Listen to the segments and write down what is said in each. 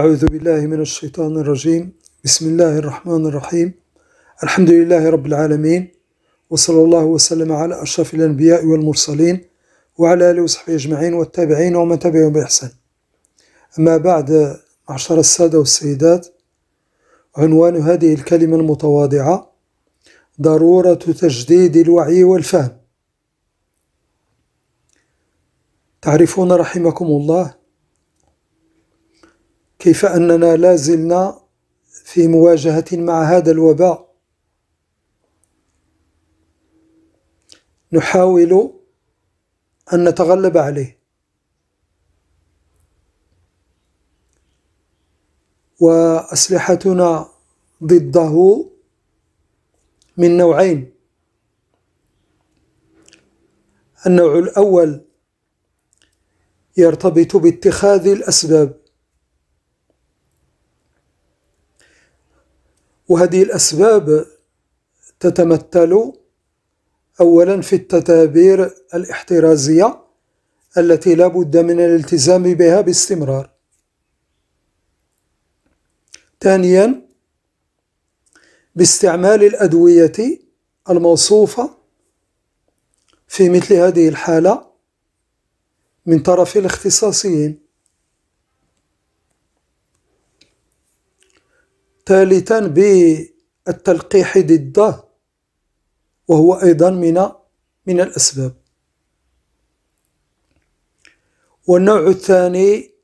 أعوذ بالله من الشيطان الرجيم بسم الله الرحمن الرحيم الحمد لله رب العالمين وصلى الله وسلم على أشرف الأنبياء والمرسلين وعلى آله وصحبه أجمعين والتابعين ومن تبعهم بإحسان أما بعد معشر السادة والسيدات عنوان هذه الكلمة المتواضعة ضرورة تجديد الوعي والفهم تعرفون رحمكم الله كيف أننا لا زلنا في مواجهة مع هذا الوباء نحاول أن نتغلب عليه وأسلحتنا ضده من نوعين النوع الأول يرتبط باتخاذ الأسباب وهذه الأسباب تتمثل أولا في التدابير الاحترازية التي لا بد من الالتزام بها باستمرار ثانيا باستعمال الأدوية الموصوفة في مثل هذه الحالة من طرف الاختصاصيين ثالثا بالتلقيح ضده وهو أيضا من من الأسباب والنوع الثاني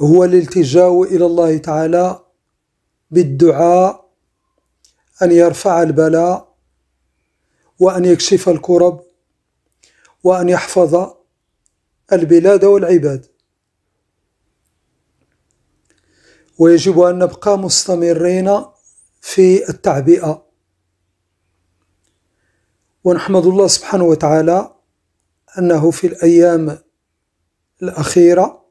هو الالتجاء إلى الله تعالى بالدعاء أن يرفع البلاء وأن يكشف الكرب وأن يحفظ البلاد والعباد ويجب أن نبقى مستمرين في التعبئة ونحمد الله سبحانه وتعالى أنه في الأيام الأخيرة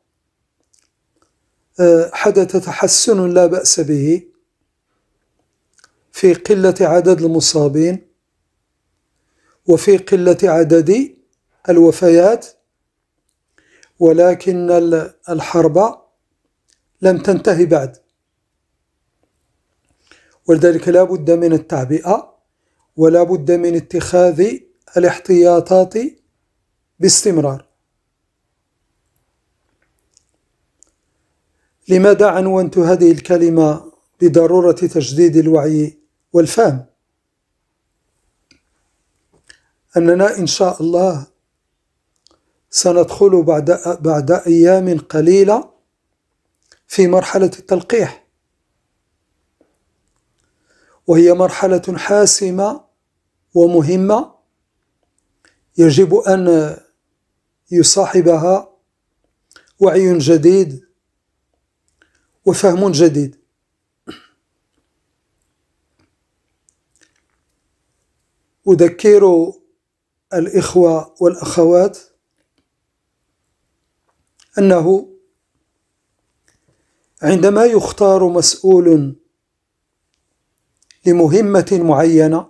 آه، حدث تحسن لا بأس به في قلة عدد المصابين وفي قلة عدد الوفيات ولكن الحرب لم تنتهي بعد ولذلك لا بد من التعبئة ولا بد من اتخاذ الاحتياطات باستمرار لماذا عنونت هذه الكلمة بضرورة تجديد الوعي والفهم أننا إن شاء الله سندخل بعد بعد أيام قليلة في مرحلة التلقيح وهي مرحلة حاسمة ومهمة يجب أن يصاحبها وعي جديد وفهم جديد أذكر الإخوة والأخوات أنه عندما يختار مسؤول لمهمة معينة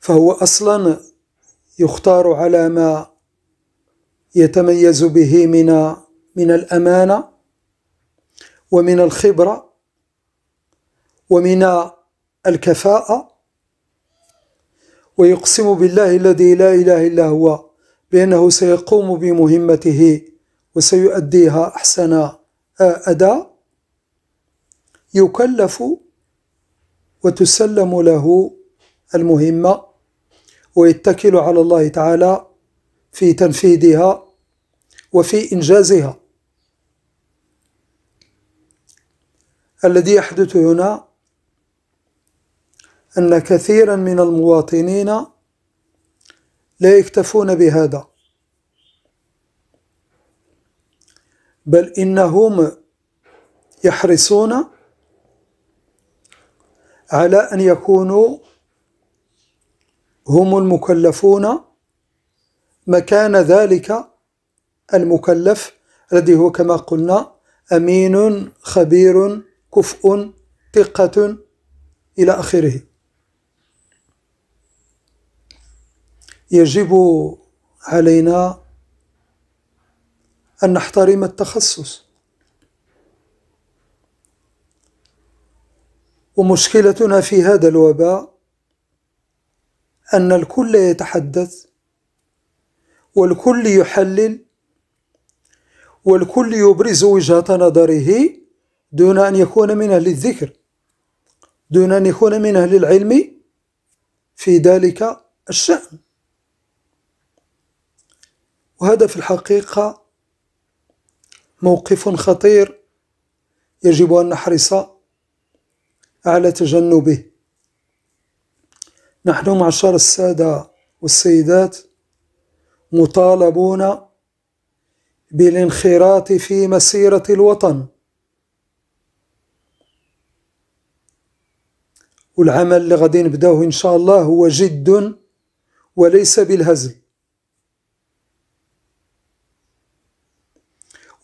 فهو أصلا يختار على ما يتميز به من من الأمانة ومن الخبرة ومن الكفاءة ويقسم بالله الذي لا إله إلا هو بأنه سيقوم بمهمته وسيؤديها أحسن أداء يكلف وتسلم له المهمة ويتكل على الله تعالى في تنفيذها وفي إنجازها الذي يحدث هنا أن كثيرا من المواطنين لا يكتفون بهذا بل إنهم يحرصون على أن يكونوا هم المكلفون مكان ذلك المكلف الذي هو كما قلنا أمين خبير كفء ثقة إلى آخره يجب علينا أن نحترم التخصص ومشكلتنا في هذا الوباء أن الكل يتحدث والكل يحلل والكل يبرز وجهة نظره دون أن يكون من أهل الذكر دون أن يكون من أهل العلم في ذلك الشأن وهذا في الحقيقة موقف خطير يجب أن نحرص على تجنبه نحن معشر السادة والسيدات مطالبون بالانخراط في مسيرة الوطن والعمل اللي غادي نبداوه إن شاء الله هو جد وليس بالهزل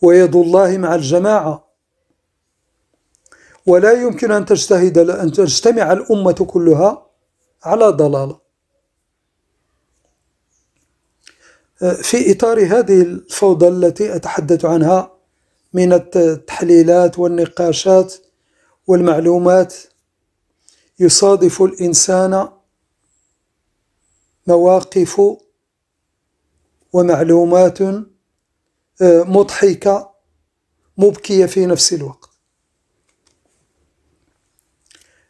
ويد الله مع الجماعة ولا يمكن أن تجتهد أن تجتمع الأمة كلها على ضلالة في إطار هذه الفوضى التي أتحدث عنها من التحليلات والنقاشات والمعلومات يصادف الإنسان مواقف ومعلومات مضحكة مبكية في نفس الوقت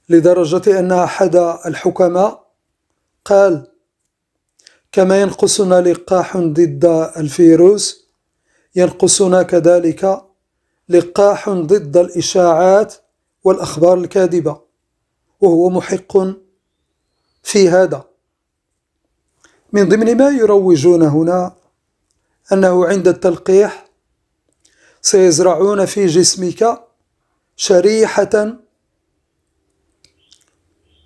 لدرجة أن أحد الحكماء قال كما ينقصنا لقاح ضد الفيروس ينقصنا كذلك لقاح ضد الإشاعات والأخبار الكاذبة وهو محق في هذا من ضمن ما يروجون هنا أنه عند التلقيح سيزرعون في جسمك شريحة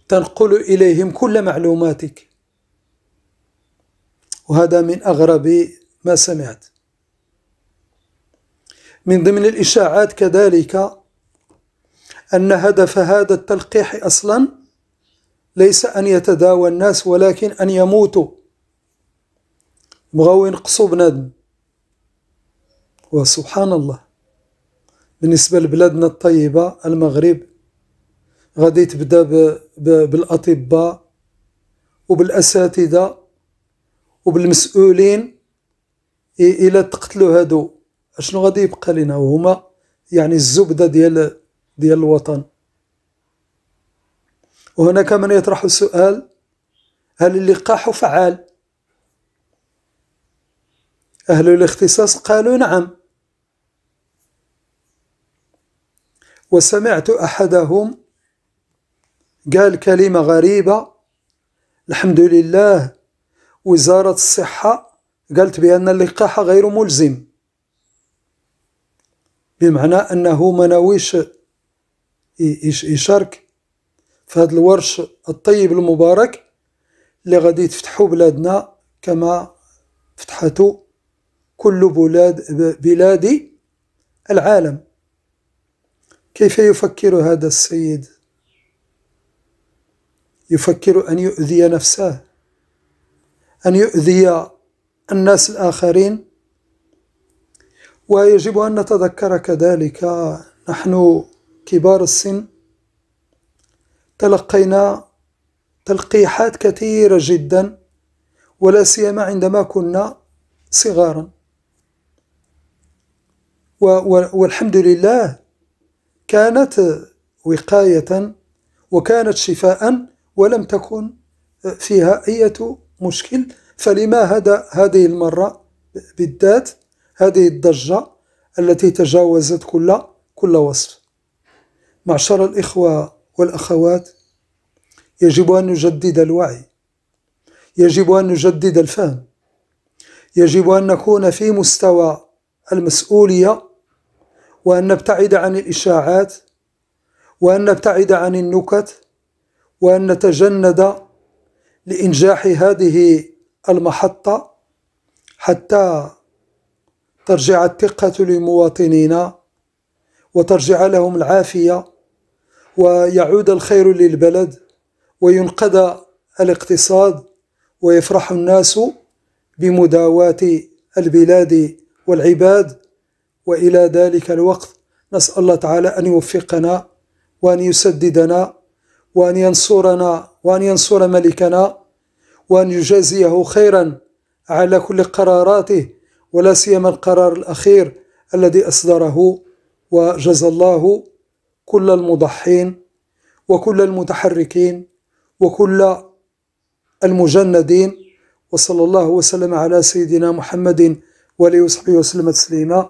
تنقل إليهم كل معلوماتك وهذا من أغرب ما سمعت من ضمن الإشاعات كذلك أن هدف هذا التلقيح أصلا ليس أن يتداوى الناس ولكن أن يموتوا بغاو ينقصوا بنادم وسبحان الله بالنسبة لبلادنا الطيبة المغرب غادي تبدا بالأطباء وبالأساتذة وبالمسؤولين الى تقتلوا هادو اشنو غادي يبقى لنا وهما يعني الزبدة ديال ديال الوطن وهناك من يطرح السؤال هل اللقاح فعال أهل الاختصاص قالوا نعم وسمعت أحدهم قال كلمة غريبة الحمد لله وزارة الصحة قالت بأن اللقاح غير ملزم بمعنى أنه منويش يشارك في هذا الورش الطيب المبارك اللي غادي تفتحوا بلادنا كما فتحته كل بلاد بلاد العالم كيف يفكر هذا السيد يفكر أن يؤذي نفسه أن يؤذي الناس الآخرين ويجب أن نتذكر كذلك نحن كبار السن تلقينا تلقيحات كثيرة جدا ولا سيما عندما كنا صغارا والحمد لله كانت وقاية وكانت شفاء ولم تكن فيها أي مشكل فلما هذا هذه المرة بالذات هذه الضجة التي تجاوزت كل كل وصف معشر الإخوة والأخوات يجب أن نجدد الوعي يجب أن نجدد الفهم يجب أن نكون في مستوى المسؤولية وأن نبتعد عن الإشاعات وأن نبتعد عن النكت وأن نتجند لإنجاح هذه المحطة حتى ترجع الثقة لمواطنينا وترجع لهم العافية ويعود الخير للبلد وينقذ الاقتصاد ويفرح الناس بمداواة البلاد والعباد وإلى ذلك الوقت نسأل الله تعالى أن يوفقنا وأن يسددنا وأن ينصرنا وأن ينصر ملكنا وأن يجازيه خيرا على كل قراراته ولا سيما القرار الأخير الذي أصدره وجزى الله كل المضحين وكل المتحركين وكل المجندين وصلى الله وسلم على سيدنا محمد وآله وصحبه وسلم تسليما